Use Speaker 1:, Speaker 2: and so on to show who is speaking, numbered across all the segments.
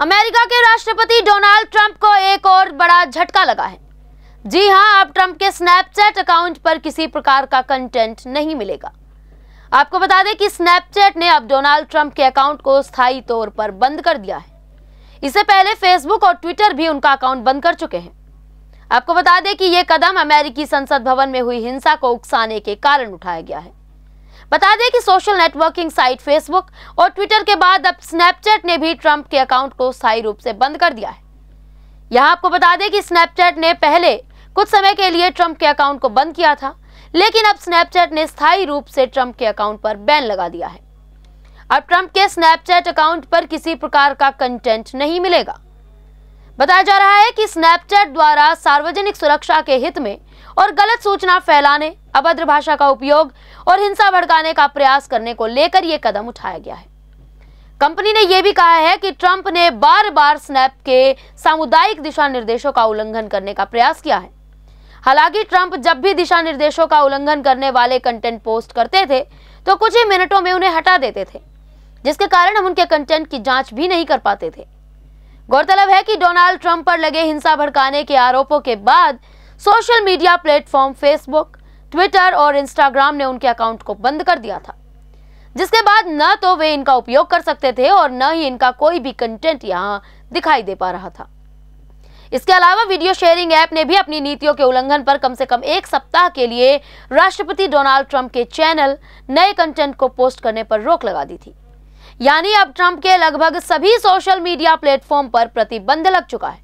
Speaker 1: America के राष्ट्रपति Donald Trump को एक और बड़ा झटका लगा है जी हाँ अब ट्रंप के स्नैपचैट अकाउंट पर किसी प्रकार का कंटेंट नहीं मिलेगा आपको बता दें कि स्नैपचैट ने अब डोनाल्ड ट्रंप के अकाउंट को स्थायी तौर पर बंद कर दिया है इससे पहले फेसबुक और ट्विटर भी उनका अकाउंट बंद कर चुके हैं आपको बता दें कि ये कदम अमेरिकी संसद भवन में हुई हिंसा को उकसाने के कारण उठाया गया है बता दें कि सोशल नेटवर्किंग साइट फेसबुक और ट्विटर के बाद अब स्नैपचैट ने भी ट्रंप के अकाउंट को स्थायी रूप से बंद कर दिया है यहां आपको बता दें कि स्नैपचैट ने पहले कुछ समय के लिए ट्रंप के अकाउंट को बंद किया था लेकिन अब स्नैपचैट ने स्थायी रूप से ट्रंप के अकाउंट पर बैन लगा दिया है अब ट्रंप के स्नैपचैट अकाउंट पर किसी प्रकार का कंटेंट नहीं मिलेगा बताया जा रहा है कि स्नैपचैट द्वारा सार्वजनिक सुरक्षा के हित में और गलत सूचना फैलाने अभद्र भाषा का उपयोग और हिंसा भड़काने का प्रयास करने को लेकर यह कदम उठाया गया है कंपनी ने यह भी कहा है कि ट्रंप ने बार बार स्नैप के सामुदायिक दिशा निर्देशों का उल्लंघन करने का प्रयास किया है हालांकि ट्रंप जब भी दिशा निर्देशों का उल्लंघन करने वाले कंटेंट पोस्ट करते थे तो कुछ ही मिनटों में उन्हें हटा देते थे जिसके कारण हम उनके कंटेंट की जांच भी नहीं कर पाते थे गौरतलब है कि डोनाल्ड ट्रंप पर लगे हिंसा भड़काने के आरोपों के बाद social media platform Facebook Twitter और इंस्टाग्राम ने उनके अकाउंट को बंद कर दिया था जिसके बाद न तो वे इनका उपयोग कर सकते थे और न ही इनका कोई भी कंटेंट यहाँ दिखाई दे पा रहा था इसके अलावा वीडियो शेयरिंग ऐप ने भी अपनी नीतियों के उल्लंघन पर कम से कम एक सप्ताह के लिए राष्ट्रपति डोनाल्ड ट्रंप के चैनल नए कंटेंट को पोस्ट करने पर रोक लगा दी थी यानी अब ट्रंप के लगभग सभी सोशल मीडिया प्लेटफॉर्म पर प्रतिबंध लग चुका है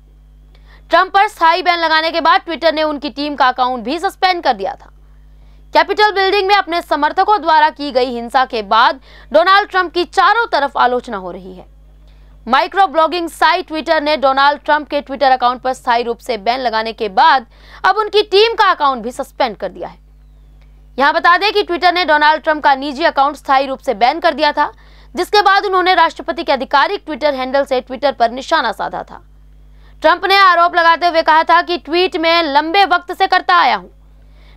Speaker 1: ट्रंप पर स्थायी बैन लगाने के बाद ट्विटर ने उनकी टीम का अकाउंट भी सस्पेंड कर दिया था कैपिटल बिल्डिंग में अपने समर्थकों द्वारा की गई हिंसा के बाद डोनाल्ड ट्रंप की चारों तरफ आलोचना हो रही है माइक्रो ब्लॉगिंग साइट ट्विटर ने डोनाल्ड ट्रंप के ट्विटर अकाउंट पर स्थायी रूप से बैन लगाने के बाद अब उनकी टीम का अकाउंट भी सस्पेंड कर दिया है यहां बता दें कि ट्विटर ने डोनाल्ड ट्रंप का निजी अकाउंट स्थायी रूप से बैन कर दिया था जिसके बाद उन्होंने राष्ट्रपति के आधिकारिक ट्विटर हैंडल से ट्विटर पर निशाना साधा था ट्रंप ने आरोप लगाते हुए कहा था कि ट्वीट में लंबे वक्त से करता आया हूं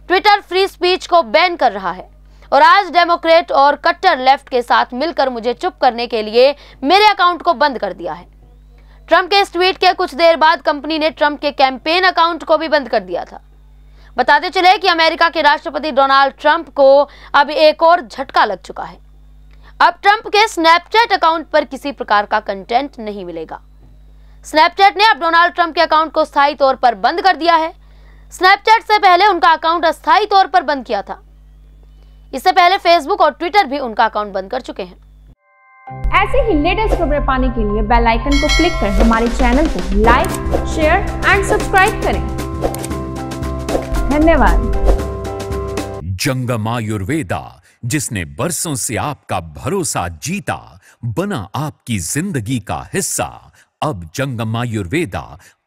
Speaker 1: ट्विटर फ्री स्पीच को बैन कर रहा है और आज डेमोक्रेट और कट्टर लेफ्ट के साथ मिलकर मुझे चुप करने के लिए मेरे अकाउंट को बंद कर दिया है ट्रंप के इस ट्वीट के कुछ देर बाद कंपनी ने ट्रंप के कैंपेन अकाउंट को भी बंद कर दिया था बताते चले कि अमेरिका के राष्ट्रपति डोनाल्ड ट्रंप को अब एक और झटका लग चुका है अब ट्रंप के स्नैपचैट अकाउंट पर किसी प्रकार का कंटेंट नहीं मिलेगा स्नैपचैट ने अब डोनाल्ड ट्रंप के अकाउंट को स्थायी तौर पर बंद कर दिया है स्नैपचैट से पहले उनका अकाउंट अस्थायी तौर पर बंद किया था इससे पहले फेसबुक और ट्विटर भी उनका अकाउंट बंद कर चुके हैं ऐसे ही लेटेस्ट खबरें पाने के लिए बेल आइकन को क्लिक कर हमारे चैनल को लाइक शेयर एंड सब्सक्राइब करें धन्यवाद
Speaker 2: जंगम आयुर्वेदा जिसने बरसों से आपका भरोसा जीता बना आपकी जिंदगी का हिस्सा अब जंगम आयुर्वेदा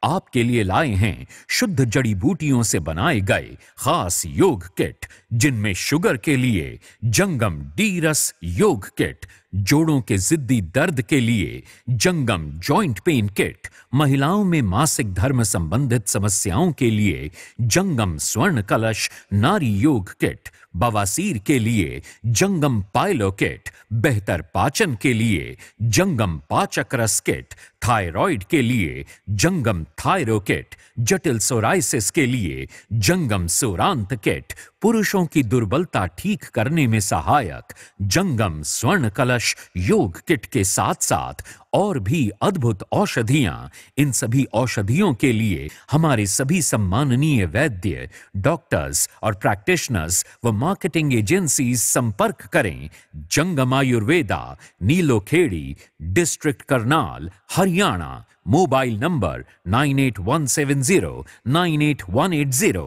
Speaker 2: आपके लिए लाए हैं शुद्ध जड़ी बूटियों से बनाए गए खास योग किट जिनमें शुगर के लिए जंगम डीरस योग किट जोड़ों के जिद्दी दर्द के लिए जंगम जॉइंट पेन किट महिलाओं में मासिक धर्म संबंधित समस्याओं के लिए जंगम स्वर्ण कलश नारी योग किट बवासीर के लिए जंगम पायलो किट बेहतर पाचन के लिए जंगम पाचक रस किट थायराइड के लिए जंगम थायरोकिट जटिल सोराइसिस के लिए जंगम सोरांत किट पुरुषों की दुर्बलता ठीक करने में सहायक जंगम स्वर्ण कलश योग किट के साथ साथ और भी अद्भुत औषधियां इन सभी औषधियों के लिए हमारे सभी सम्माननीय वैद्य डॉक्टर्स और प्रैक्टिशनर्स व मार्केटिंग एजेंसी संपर्क करें जंगम आयुर्वेदा नीलोखेड़ी डिस्ट्रिक्ट करनाल हरि Haryana mobile number nine eight one seven zero nine eight one eight zero